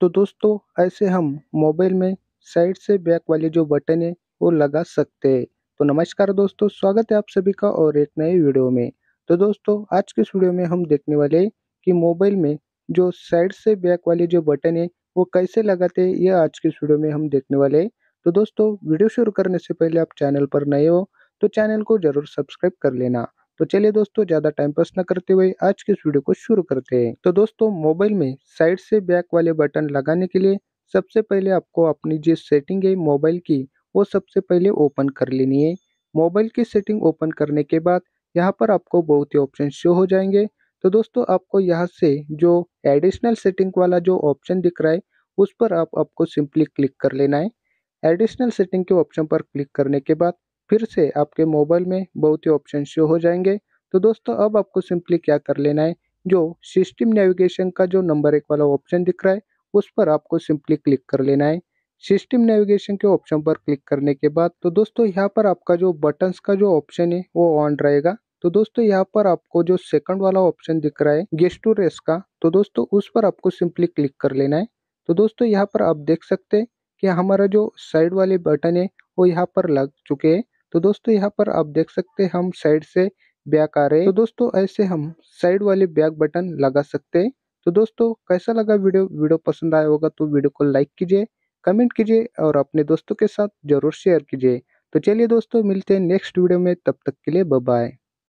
तो दोस्तों ऐसे हम मोबाइल में साइड से बैक वाले जो बटन है वो लगा सकते हैं तो नमस्कार दोस्तों स्वागत है आप सभी का और एक नए वीडियो में तो दोस्तों आज के वीडियो में हम देखने वाले कि मोबाइल में जो साइड से बैक वाले जो बटन है वो कैसे लगाते हैं ये आज के वीडियो में हम देखने वाले हैं तो दोस्तों वीडियो शुरू करने से पहले आप चैनल पर नए हो तो चैनल को जरूर सब्सक्राइब कर लेना तो चलिए दोस्तों ज़्यादा टाइम पास ना करते हुए आज के इस वीडियो को शुरू करते हैं तो दोस्तों मोबाइल में साइड से बैक वाले बटन लगाने के लिए सबसे पहले आपको अपनी जो सेटिंग है मोबाइल की वो सबसे पहले ओपन कर लेनी है मोबाइल की सेटिंग ओपन करने के बाद यहाँ पर आपको बहुत ही ऑप्शन शो हो जाएंगे तो दोस्तों आपको यहाँ से जो एडिशनल सेटिंग वाला जो ऑप्शन दिख रहा है उस पर आप आपको सिंपली क्लिक कर लेना है एडिशनल सेटिंग के ऑप्शन पर क्लिक करने के बाद फिर से आपके मोबाइल में बहुत ही ऑप्शन शो हो जाएंगे तो दोस्तों अब आपको सिंपली क्या कर लेना है जो सिस्टम नेविगेशन का जो नंबर एक वाला ऑप्शन दिख रहा है उस पर आपको सिंपली क्लिक कर लेना है सिस्टम नेविगेशन के ऑप्शन पर क्लिक करने के बाद तो दोस्तों यहाँ पर आपका जो बटन्स का जो ऑप्शन है वो ऑन रहेगा तो दोस्तों यहाँ पर आपको जो सेकंड वाला ऑप्शन दिख रहा है गेस्टू रेस का तो दोस्तों उस पर आपको सिंपली क्लिक कर लेना है तो दोस्तों यहाँ पर आप देख सकते हैं कि हमारा जो साइड वाले बटन है वो यहाँ पर लग चुके हैं तो दोस्तों यहाँ पर आप देख सकते हैं हम साइड से बैक आ रहे हैं तो दोस्तों ऐसे हम साइड वाले बैक बटन लगा सकते हैं तो दोस्तों कैसा लगा वीडियो वीडियो पसंद आया होगा तो वीडियो को लाइक कीजिए कमेंट कीजिए और अपने दोस्तों के साथ जरूर शेयर कीजिए तो चलिए दोस्तों मिलते हैं नेक्स्ट वीडियो में तब तक के लिए बाय